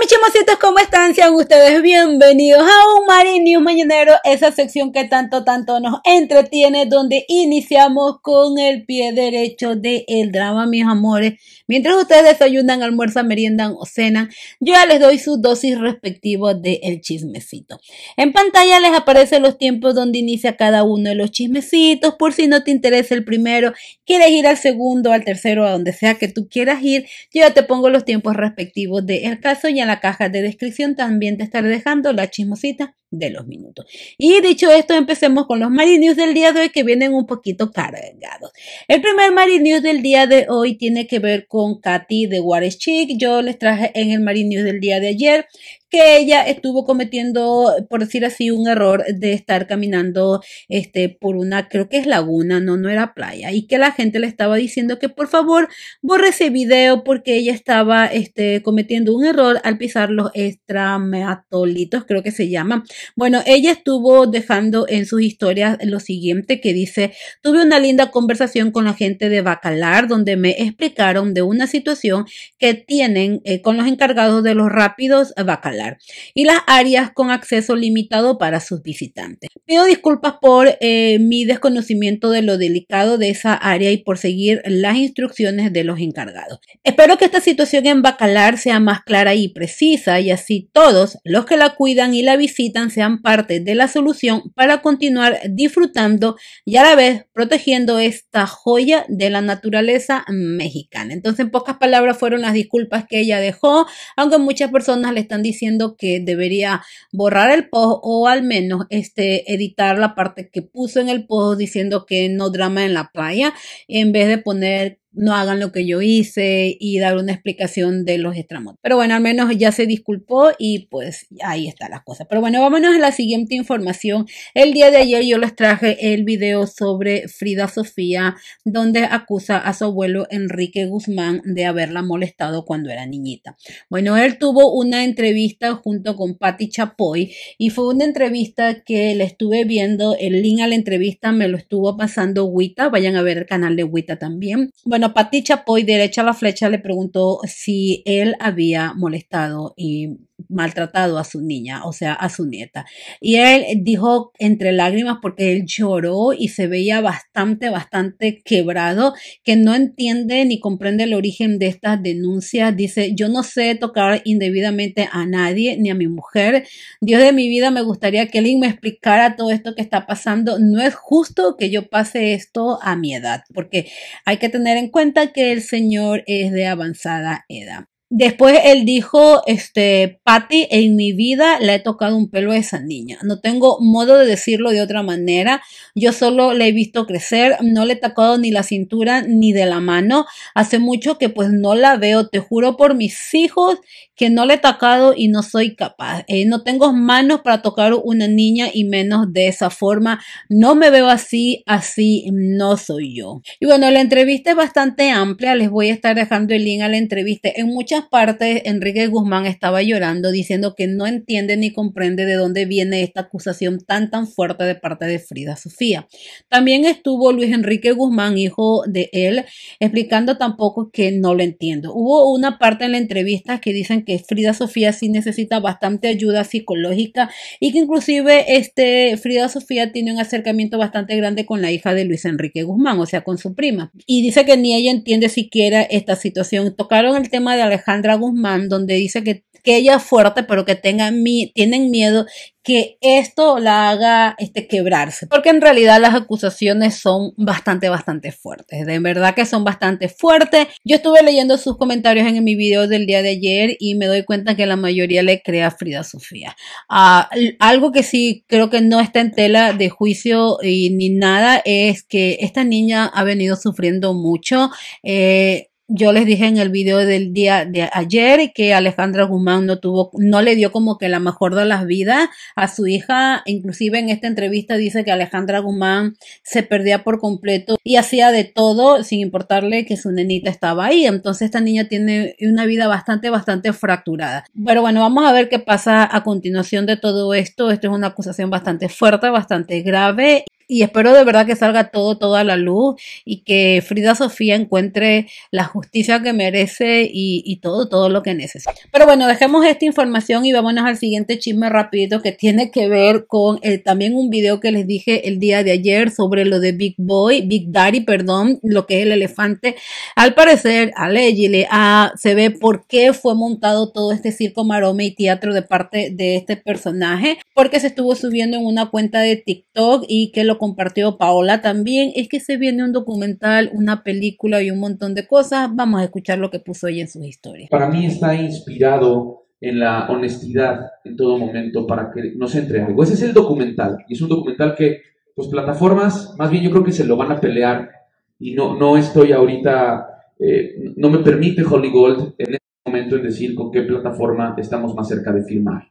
mis chimositos, ¿cómo están? Sean ustedes bienvenidos a un Mari News Mañanero, esa sección que tanto, tanto nos entretiene, donde iniciamos con el pie derecho del el drama, mis amores. Mientras ustedes desayunan, almuerzan, meriendan o cenan, yo ya les doy su dosis respectiva de el chismecito. En pantalla les aparecen los tiempos donde inicia cada uno de los chismecitos, por si no te interesa el primero, quieres ir al segundo, al tercero, a donde sea que tú quieras ir, yo ya te pongo los tiempos respectivos de el caso ya en la caja de descripción también te estaré dejando la chismosita de los minutos. Y dicho esto, empecemos con los Marinews del día de hoy que vienen un poquito cargados. El primer news del día de hoy tiene que ver con Katy de Ware's Chic. Yo les traje en el news del día de ayer que ella estuvo cometiendo, por decir así, un error de estar caminando este, por una, creo que es laguna, no, no era playa, y que la gente le estaba diciendo que por favor borre ese video porque ella estaba este, cometiendo un error al pisar los estramatolitos, creo que se llaman, bueno, ella estuvo dejando en sus historias lo siguiente que dice, tuve una linda conversación con la gente de Bacalar donde me explicaron de una situación que tienen eh, con los encargados de los rápidos Bacalar y las áreas con acceso limitado para sus visitantes. Pido disculpas por eh, mi desconocimiento de lo delicado de esa área y por seguir las instrucciones de los encargados. Espero que esta situación en Bacalar sea más clara y precisa y así todos los que la cuidan y la visitan sean parte de la solución para continuar disfrutando y a la vez protegiendo esta joya de la naturaleza mexicana. Entonces, en pocas palabras fueron las disculpas que ella dejó, aunque muchas personas le están diciendo que debería borrar el post o al menos este, editar la parte que puso en el post diciendo que no drama en la playa en vez de poner no hagan lo que yo hice y dar una explicación de los extramontes. Pero bueno, al menos ya se disculpó y pues ahí está la cosa, Pero bueno, vámonos a la siguiente información. El día de ayer yo les traje el video sobre Frida Sofía, donde acusa a su abuelo Enrique Guzmán de haberla molestado cuando era niñita. Bueno, él tuvo una entrevista junto con Patti Chapoy y fue una entrevista que le estuve viendo. El link a la entrevista me lo estuvo pasando Wita. Vayan a ver el canal de Wita también. Bueno, bueno, Pati Chapoy, derecha a la flecha, le preguntó si él había molestado y maltratado a su niña, o sea, a su nieta. Y él dijo entre lágrimas porque él lloró y se veía bastante, bastante quebrado, que no entiende ni comprende el origen de estas denuncias. Dice, yo no sé tocar indebidamente a nadie ni a mi mujer. Dios de mi vida, me gustaría que alguien me explicara todo esto que está pasando. No es justo que yo pase esto a mi edad, porque hay que tener en cuenta que el Señor es de avanzada edad. Después él dijo, este, Patty, en mi vida le he tocado un pelo a esa niña. No tengo modo de decirlo de otra manera. Yo solo la he visto crecer, no le he tocado ni la cintura ni de la mano. Hace mucho que pues no la veo, te juro por mis hijos que no le he tocado y no soy capaz. Eh, no tengo manos para tocar una niña y menos de esa forma. No me veo así, así no soy yo. Y bueno, la entrevista es bastante amplia. Les voy a estar dejando el link a la entrevista. En muchas partes, Enrique Guzmán estaba llorando diciendo que no entiende ni comprende de dónde viene esta acusación tan tan fuerte de parte de Frida Sofía. También estuvo Luis Enrique Guzmán, hijo de él, explicando tampoco que no lo entiendo. Hubo una parte en la entrevista que dicen que Frida Sofía sí necesita bastante ayuda psicológica y que inclusive este, Frida Sofía tiene un acercamiento bastante grande con la hija de Luis Enrique Guzmán, o sea, con su prima. Y dice que ni ella entiende siquiera esta situación. Tocaron el tema de Alejandra Guzmán, donde dice que que ella fuerte, pero que tengan mi, tienen miedo que esto la haga este, quebrarse, porque en realidad las acusaciones son bastante, bastante fuertes, de verdad que son bastante fuertes. Yo estuve leyendo sus comentarios en mi video del día de ayer y me doy cuenta que la mayoría le crea a Frida Sofía. Ah, algo que sí creo que no está en tela de juicio y ni nada es que esta niña ha venido sufriendo mucho. Eh, yo les dije en el video del día de ayer que Alejandra Guzmán no tuvo, no le dio como que la mejor de las vidas a su hija. Inclusive en esta entrevista dice que Alejandra Guzmán se perdía por completo y hacía de todo sin importarle que su nenita estaba ahí. Entonces esta niña tiene una vida bastante, bastante fracturada. Pero bueno, vamos a ver qué pasa a continuación de todo esto. Esto es una acusación bastante fuerte, bastante grave y espero de verdad que salga todo, toda la luz y que Frida Sofía encuentre la justicia que merece y, y, todo, todo lo que necesita. Pero bueno, dejemos esta información y vámonos al siguiente chisme rapidito que tiene que ver con también un video que les dije el día de ayer sobre lo de Big Boy, Big Daddy, perdón, lo que es el elefante. Al parecer, a Legile, a, ah, se ve por qué fue montado todo este circo marome y teatro de parte de este personaje, porque se estuvo subiendo en una cuenta de TikTok y que lo compartió Paola también, es que se viene un documental, una película y un montón de cosas. Vamos a escuchar lo que puso ella en sus historias. Para mí está inspirado en la honestidad en todo momento para que no entre algo. Ese es el documental y es un documental que pues plataformas, más bien yo creo que se lo van a pelear y no, no estoy ahorita, eh, no me permite Holy Gold en este momento en decir con qué plataforma estamos más cerca de filmar.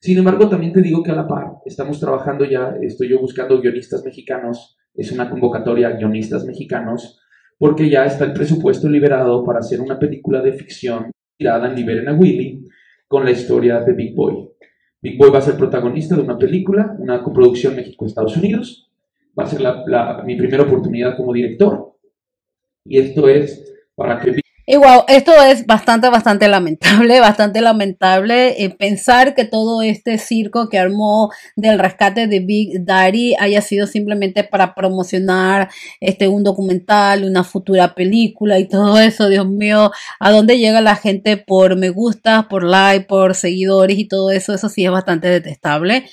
Sin embargo, también te digo que a la par estamos trabajando ya, estoy yo buscando guionistas mexicanos, es una convocatoria a guionistas mexicanos, porque ya está el presupuesto liberado para hacer una película de ficción tirada en en a Willy con la historia de Big Boy. Big Boy va a ser protagonista de una película, una coproducción México-Estados Unidos. Va a ser mi primera oportunidad como director. Y esto es para que Big Igual, esto es bastante, bastante lamentable, bastante lamentable eh, pensar que todo este circo que armó del rescate de Big Daddy haya sido simplemente para promocionar este un documental, una futura película y todo eso. Dios mío, ¿a dónde llega la gente por me gusta, por like, por seguidores y todo eso? Eso sí es bastante detestable.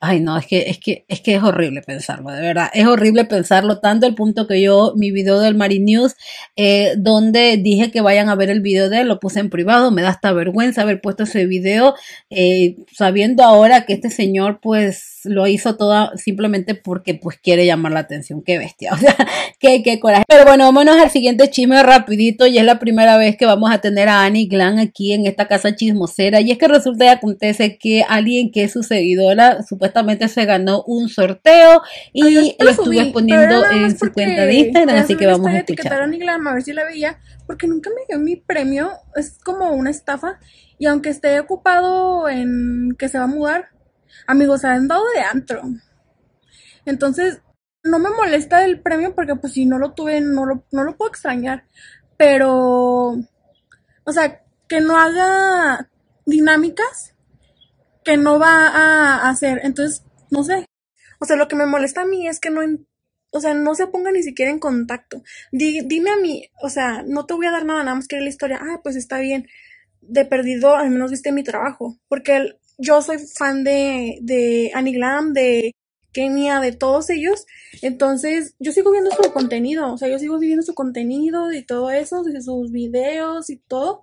Ay, no, es que, es que, es que es horrible pensarlo, de verdad. Es horrible pensarlo tanto el punto que yo, mi video del Mari News, eh, donde dije que vayan a ver el video de él, lo puse en privado, me da hasta vergüenza haber puesto ese video, eh, sabiendo ahora que este señor, pues, lo hizo todo simplemente porque, pues, quiere llamar la atención. Qué bestia, o sea, qué, qué coraje. Pero bueno, vámonos al siguiente chisme rapidito, y es la primera vez que vamos a tener a Annie Glan aquí en esta casa chismosera, y es que resulta y acontece que alguien que es su seguidora, supo se ganó un sorteo y lo, estuve poniendo en su cuenta de Instagram, así que vamos a etiquetar A, a ver si la veía, porque nunca me dio mi premio, es como una estafa y aunque esté ocupado en que se va a mudar, amigos, se han dado de antro. Entonces, no me molesta el premio porque pues si no lo tuve, no lo, no lo puedo extrañar, pero, o sea, que no haga dinámicas que no va a hacer. Entonces, no sé. O sea, lo que me molesta a mí es que no, o sea, no se ponga ni siquiera en contacto. dime a mí, o sea, no te voy a dar nada, nada más que la historia. Ah, pues está bien. De perdido, al menos viste mi trabajo. Porque yo soy fan de, de Annie Glam, de Kenia, de todos ellos. Entonces, yo sigo viendo su contenido. O sea, yo sigo viendo su contenido y todo eso, y sus videos y todo.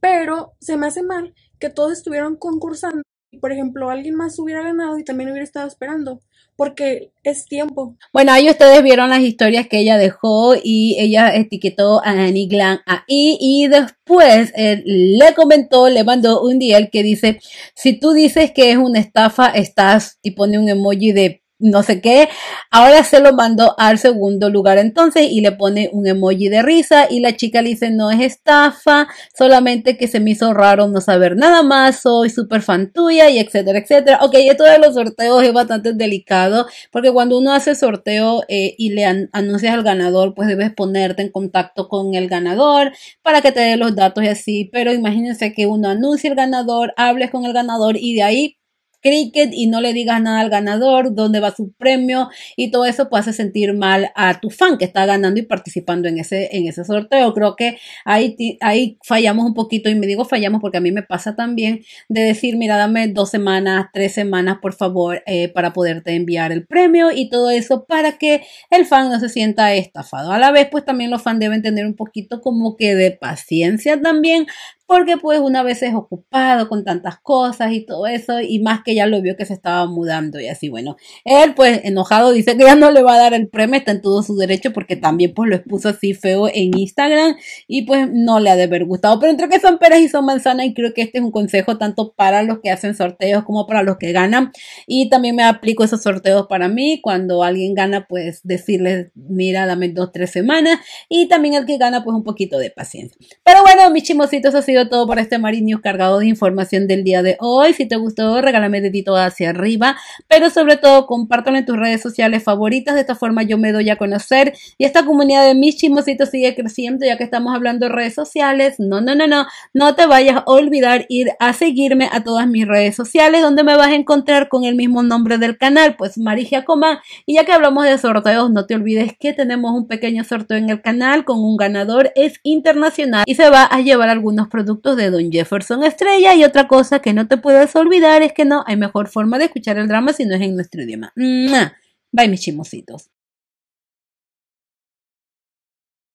Pero se me hace mal que todos estuvieron concursando por ejemplo, alguien más hubiera ganado y también hubiera estado esperando, porque es tiempo. Bueno, ahí ustedes vieron las historias que ella dejó y ella etiquetó a Annie Glan ahí y después eh, le comentó, le mandó un el que dice, si tú dices que es una estafa, estás y pone un emoji de no sé qué. Ahora se lo mandó al segundo lugar entonces y le pone un emoji de risa y la chica le dice no es estafa, solamente que se me hizo raro no saber nada más, soy súper fan tuya y etcétera, etcétera. Ok, esto de los sorteos es bastante delicado porque cuando uno hace sorteo eh, y le anuncias al ganador, pues debes ponerte en contacto con el ganador para que te dé los datos y así, pero imagínense que uno anuncia el ganador, hables con el ganador y de ahí cricket y no le digas nada al ganador, dónde va su premio y todo eso puede hace sentir mal a tu fan que está ganando y participando en ese, en ese sorteo. Creo que ahí, ahí fallamos un poquito y me digo fallamos porque a mí me pasa también de decir, mira, dame dos semanas, tres semanas, por favor, eh, para poderte enviar el premio y todo eso para que el fan no se sienta estafado. A la vez, pues también los fans deben tener un poquito como que de paciencia también porque pues una vez es ocupado con tantas cosas y todo eso, y más que ya lo vio que se estaba mudando y así, bueno, él pues enojado dice que ya no le va a dar el premio, está en todo su derecho porque también pues lo expuso así feo en Instagram y pues no le ha de haber gustado, pero entre que son peras y son manzanas y creo que este es un consejo tanto para los que hacen sorteos como para los que ganan y también me aplico esos sorteos para mí, cuando alguien gana pues decirles, mira, dame dos, tres semanas y también el que gana pues un poquito de paciencia. Pero bueno, mis chimositos, ha sido todo por este Mari cargado de información del día de hoy. Si te gustó, regálame dedito hacia arriba, pero sobre todo compártelo en tus redes sociales favoritas. De esta forma yo me doy a conocer y esta comunidad de mis chismositos sigue creciendo ya que estamos hablando de redes sociales. No, no, no, no, no te vayas a olvidar ir a seguirme a todas mis redes sociales donde me vas a encontrar con el mismo nombre del canal, pues Mari coma Y ya que hablamos de sorteos, no te olvides que tenemos un pequeño sorteo en el canal con un ganador, es internacional y se va a llevar algunos productos productos de Don Jefferson Estrella. Y otra cosa que no te puedes olvidar es que no hay mejor forma de escuchar el drama si no es en nuestro idioma. Bye, mis chimositos.